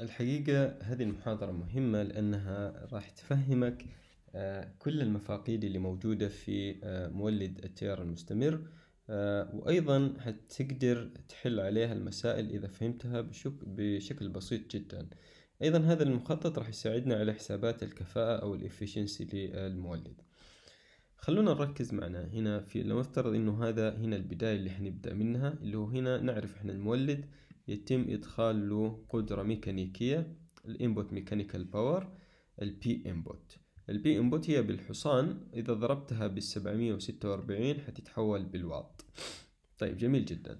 الحقيقة هذه المحاضرة مهمة لأنها راح تفهمك آه، كل المفاقيد اللي موجودة في آه، مولد التيار المستمر آه، وأيضا حتقدر تحل عليها المسائل إذا فهمتها بشكل بسيط جدا أيضا هذا المخطط راح يساعدنا على حسابات الكفاءة أو الإفشنسي للمولد خلونا نركز معنا هنا في لو نفترض انه هذا هنا البداية اللي حنبدأ منها اللي هو هنا نعرف احنا المولد يتم إدخال له قدرة ميكانيكية الانبوت ميكانيكال باور البي انبوت البي انبوت هي بالحصان إذا ضربتها بالـ 746 حتتحول بالواط طيب جميل جدا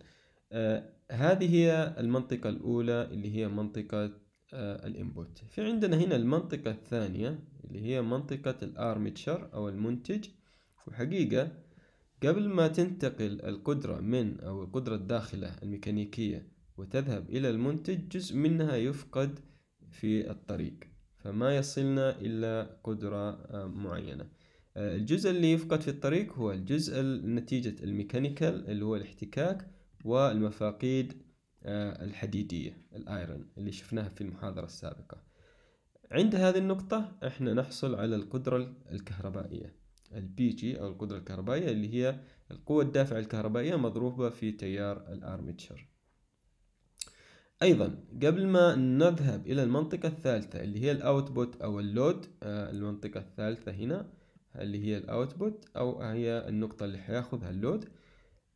آه هذه هي المنطقة الأولى اللي هي منطقة آه الانبوت في عندنا هنا المنطقة الثانية اللي هي منطقة الارمتشر أو المنتج وحقيقة قبل ما تنتقل القدرة من أو القدرة الداخلة الميكانيكية وتذهب إلى المنتج جزء منها يفقد في الطريق فما يصلنا إلا قدرة آه، معينة آه، الجزء اللي يفقد في الطريق هو الجزء نتيجة الميكانيكال اللي هو الاحتكاك والمفاقيد آه، الحديدية الايرون اللي شفناها في المحاضرة السابقة عند هذه النقطة احنا نحصل على القدرة الكهربائية البي جي او القدرة الكهربائية اللي هي القوة الدافعة الكهربائية مضروبة في تيار الارمتشر أيضا قبل ما نذهب إلى المنطقة الثالثة اللي هي الأوتبوت أو اللود آه، المنطقة الثالثة هنا اللي هي الأوتبوت أو هي النقطة اللي حياخذها اللود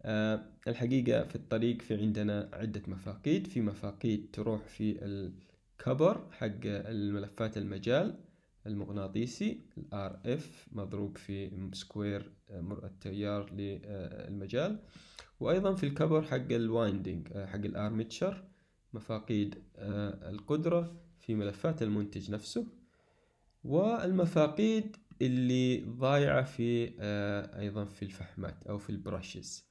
آه، الحقيقة في الطريق في عندنا عدة مفاقيد في مفاقيد تروح في الكبر حق الملفات المجال المغناطيسي الـ RF مضروب في سكوير التيار آه، للمجال وأيضا في الكبر حق الوايندينج حق الأرمتشر مفاقيد آه، القدرة في ملفات المنتج نفسه والمفاقيد اللي ضايعة في آه، أيضا في الفحمات أو في البراشز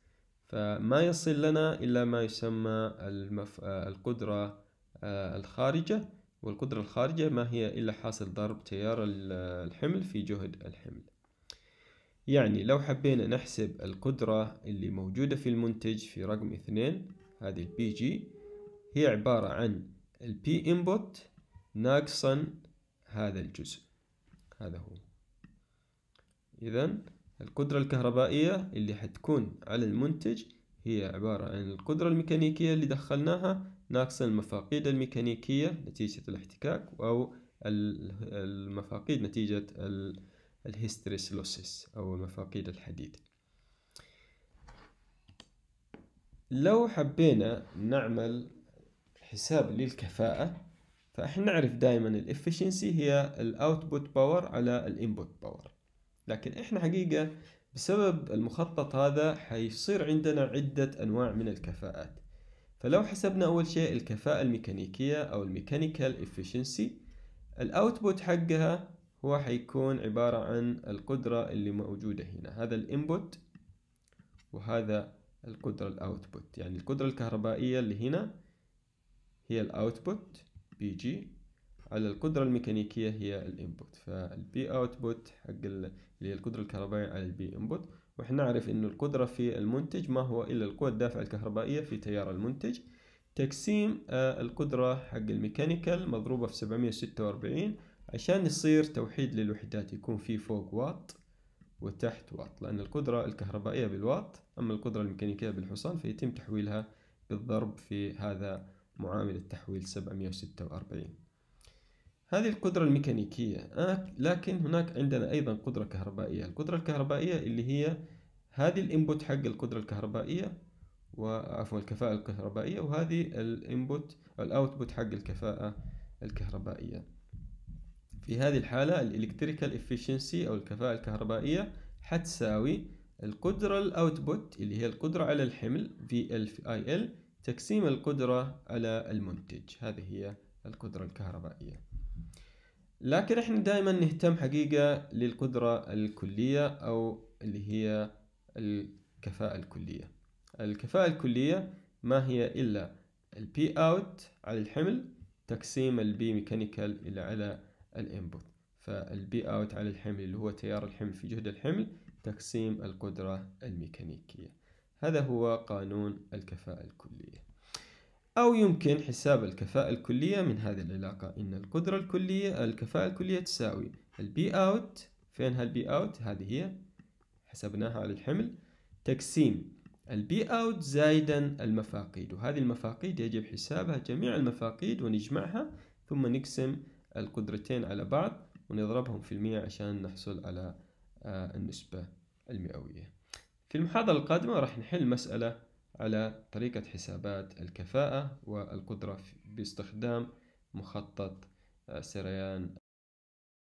فما يصل لنا إلا ما يسمى المف... آه، القدرة الخارجة والقدرة الخارجة ما هي إلا حاصل ضرب تيار الحمل في جهد الحمل يعني لو حبينا نحسب القدرة اللي موجودة في المنتج في رقم اثنين هذه البي جي هي عبارة عن P input ناقصا هذا الجزء هذا هو إذا القدرة الكهربائية اللي حتكون على المنتج هي عبارة عن القدرة الميكانيكية اللي دخلناها ناقصا المفاقيد الميكانيكية نتيجة الاحتكاك أو المفاقيد نتيجة الهستريسلوسيس أو مفاقيد الحديد لو حبينا نعمل حساب للكفاءة فإحنا نعرف دائما الإفشنسي هي الأوتبوت باور على الإنبوت باور لكن إحنا حقيقة بسبب المخطط هذا حيصير عندنا عدة أنواع من الكفاءات فلو حسبنا أول شيء الكفاءة الميكانيكية أو الميكانيكال إفشنسي الأوتبوت حقها هو حيكون عبارة عن القدرة اللي موجودة هنا هذا الإنبوت وهذا القدرة الأوتبوت يعني القدرة الكهربائية اللي هنا هي الاوتبوت بي جي على القدرة الميكانيكية هي الانبوت فالبي اوتبوت حق اللي هي القدرة الكهربائية على البي انبوت واحنا نعرف انه القدرة في المنتج ما هو الا القوة الدافعة الكهربائية في تيار المنتج تقسيم آه، القدرة حق الميكانيكال مضروبة في 746 عشان يصير توحيد للوحدات يكون في فوق واط وتحت واط لأن القدرة الكهربائية بالواط أما القدرة الميكانيكية بالحصان فيتم تحويلها بالضرب في هذا معامل التحويل 746 هذه القدرة الميكانيكية آه، لكن هناك عندنا أيضا قدرة كهربائية القدرة الكهربائية اللي هي هذه الانبوت حق القدرة الكهربائية وعفوا الكفاءة الكهربائية وهذه الانبوت الاوتبوت حق الكفاءة الكهربائية في هذه الحالة الالكتريكال افشنسي أو الكفاءة الكهربائية حتساوي القدرة الاوتبوت اللي هي القدرة على الحمل في ال اي ال تقسيم القدرة على المنتج هذه هي القدرة الكهربائية لكن احنا دائما نهتم حقيقة للقدرة الكلية أو اللي هي الكفاءة الكلية الكفاءة الكلية ما هي إلا البي اوت على الحمل تقسيم البي ميكانيكال إلى على الانبوت فالبي اوت على الحمل اللي هو تيار الحمل في جهد الحمل تقسيم القدرة الميكانيكية هذا هو قانون الكفاءة الكلية أو يمكن حساب الكفاءة الكلية من هذه العلاقة إن القدرة الكلية الكفاءة الكلية تساوي البي أوت فين هالبي أوت هذه هي حسبناها على الحمل تقسيم البي أوت زائدا المفاقيد وهذه المفاقيد يجب حسابها جميع المفاقيد ونجمعها ثم نقسم القدرتين على بعض ونضربهم في المئة عشان نحصل على آه، النسبة المئوية في المحاضرة القادمة راح نحل مسألة على طريقة حسابات الكفاءة والقدرة باستخدام مخطط آه، سريان